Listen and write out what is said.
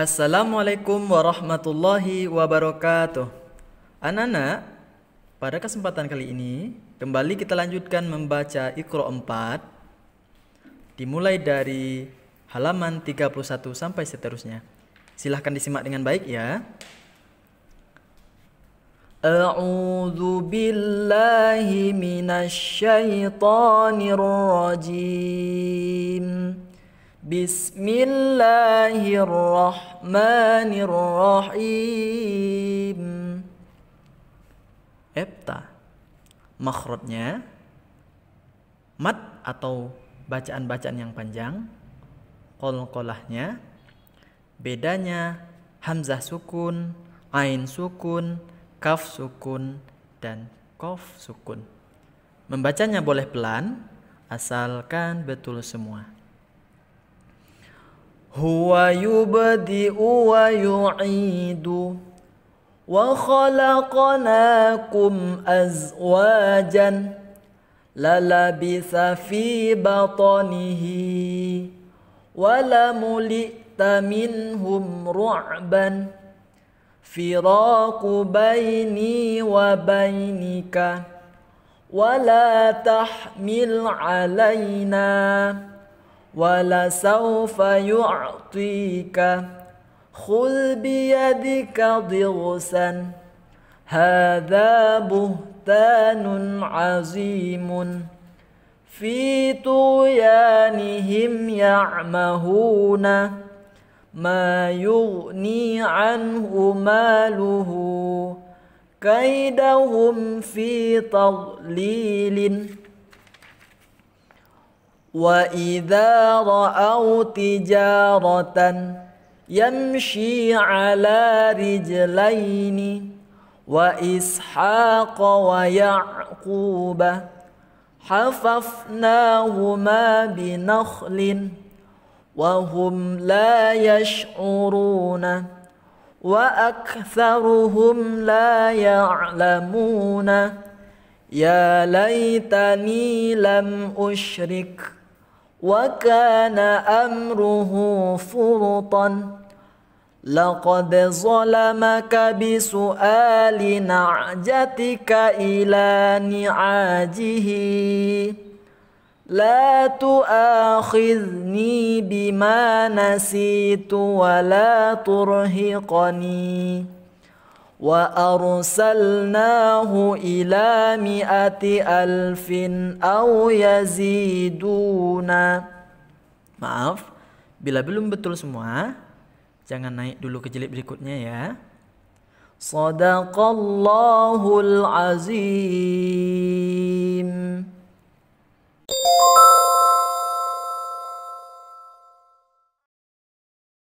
Assalamualaikum warahmatullahi wabarakatuh. Anak-anak, pada kesempatan kali ini kembali kita lanjutkan membaca Iqra 4 dimulai dari halaman 31 sampai seterusnya. Silahkan disimak dengan baik ya. A'udzu billahi minasy syaithanir rajim. Bismillahirrahmanirrahim. Epta. Makhrajnya mat atau bacaan-bacaan yang panjang. Kol-kolahnya bedanya hamzah sukun, ain sukun, kaf sukun dan kof sukun. Membacanya boleh pelan asalkan betul semua. هو يبدئ ويعيد وخلقناكم أزواجا للبث في بطنه ولملئت منهم رعبا فراق بيني وبينك ولا تحمل علينا ولسوف يعطيك خذ بيدك ضغسا هذا بهتان عظيم في طغيانهم يعمهون ما يغني عنه ماله كيدهم في تضليل واذا راوا تجاره يمشي على رجلين واسحاق ويعقوب حففناهما بنخل وهم لا يشعرون واكثرهم لا يعلمون يا ليتني لم اشرك وكان امره فرطا لقد ظلمك بسؤال نعجتك الى نعاجه لا تؤاخذني بما نسيت ولا ترهقني وأرسلناه إلى مئة ألف أو يزيدون Maaf, bila belum betul semua, jangan naik dulu ke jilid berikutnya ya. Sadaqallahul azim.